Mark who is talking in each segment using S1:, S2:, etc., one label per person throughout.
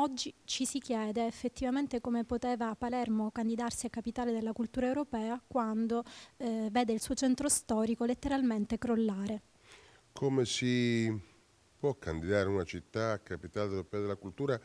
S1: Oggi ci si chiede effettivamente come poteva Palermo candidarsi a capitale della cultura europea quando eh, vede il suo centro storico letteralmente crollare.
S2: Come si può candidare una città a capitale europea della cultura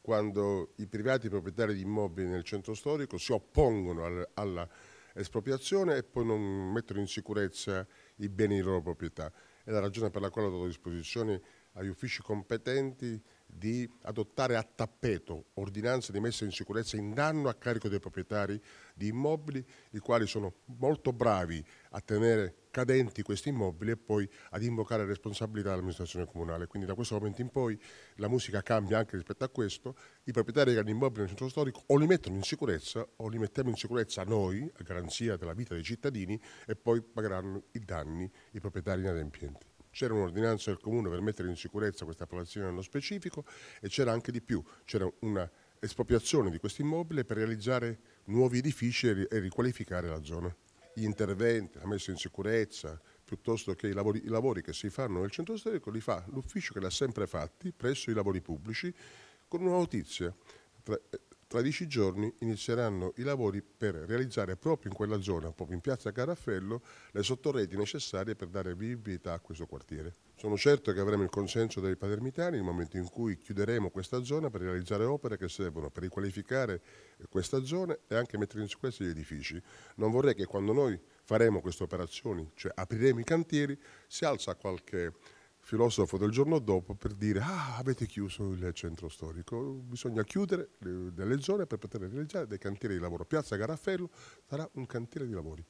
S2: quando i privati proprietari di immobili nel centro storico si oppongono al, alla espropriazione e poi non mettono in sicurezza i beni di loro proprietà? È la ragione per la quale ho dato disposizione agli uffici competenti di adottare a tappeto ordinanze di messa in sicurezza in danno a carico dei proprietari di immobili, i quali sono molto bravi a tenere cadenti questi immobili e poi ad invocare responsabilità dell'amministrazione comunale. Quindi da questo momento in poi la musica cambia anche rispetto a questo, i proprietari che degli immobili nel centro storico o li mettono in sicurezza o li mettiamo in sicurezza noi, a garanzia della vita dei cittadini, e poi pagheranno i danni i proprietari inadempienti. C'era un'ordinanza del comune per mettere in sicurezza questa popolazione nello specifico e c'era anche di più, c'era una espropriazione di questo immobile per realizzare nuovi edifici e riqualificare la zona. Gli interventi, la messa in sicurezza, piuttosto che i lavori, i lavori che si fanno nel centro storico, li fa l'ufficio che li ha sempre fatti presso i lavori pubblici con una notizia tra dieci giorni inizieranno i lavori per realizzare proprio in quella zona, proprio in piazza Caraffello, le sottoreti necessarie per dare vivibilità a questo quartiere. Sono certo che avremo il consenso dei palermitani nel momento in cui chiuderemo questa zona per realizzare opere che servono per riqualificare questa zona e anche mettere in sicurezza gli edifici. Non vorrei che quando noi faremo queste operazioni, cioè apriremo i cantieri, si alza qualche filosofo del giorno dopo per dire ah avete chiuso il centro storico, bisogna chiudere delle zone per poter realizzare dei cantieri di lavoro. Piazza Garaffello sarà un cantiere di lavori.